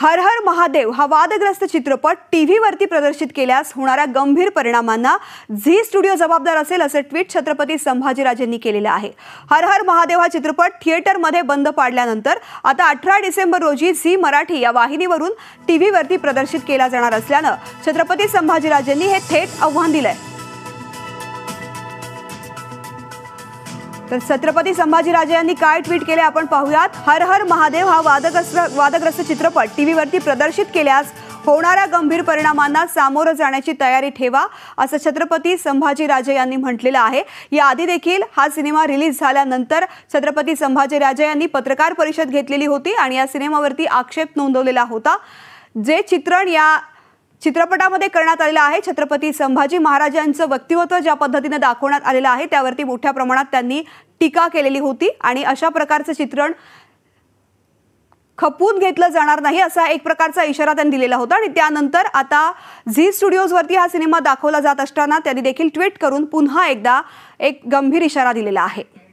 हर हर महादेव हा वादग्रस्त चित्रपट टी व्हीवरती प्रदर्शित केल्यास होणाऱ्या गंभीर परिणामांना झी स्टुडिओ जबाबदार असेल असं ट्विट छत्रपती संभाजीराजेंनी केलेलं आहे हर हर महादेव हा चित्रपट थिएटरमध्ये बंद पाडल्यानंतर आता अठरा डिसेंबर रोजी झी मराठी या वाहिनीवरून टी व्हीवरती प्रदर्शित केला जाणार असल्यानं छत्रपती संभाजीराजेंनी हे थेट आव्हान दिलं आहे तर छत्रपती संभाजीराजे यांनी काय ट्विट केले आपण पाहूयात हर हर महादेव हा वादग्रस्त वादग्रस्त चित्रपट व्हीवरती प्रदर्शित केल्यास होणाऱ्या गंभीर परिणामांना सामोरं जाण्याची तयारी ठेवा असं छत्रपती संभाजीराजे यांनी म्हटलेलं आहे याआधी देखील हा सिनेमा रिलीज झाल्यानंतर छत्रपती संभाजीराजे यांनी पत्रकार परिषद घेतलेली होती आणि या सिनेमावरती आक्षेप नोंदवलेला होता जे चित्रण या चित्रपटामध्ये करण्यात आलेलं आहे छत्रपती संभाजी महाराजांचं व्यक्तिमत्व ज्या पद्धतीनं दाखवण्यात आलेलं आहे त्यावरती मोठ्या प्रमाणात त्यांनी टीका केलेली होती आणि अशा प्रकारचं चित्रण खपून घेतलं जाणार नाही असा एक प्रकारचा इशारा त्यांनी दिलेला होता आणि त्यानंतर आता झी स्टुडिओजवरती हा सिनेमा दाखवला जात असताना त्यांनी देखील ट्विट करून पुन्हा एकदा एक गंभीर इशारा दिलेला आहे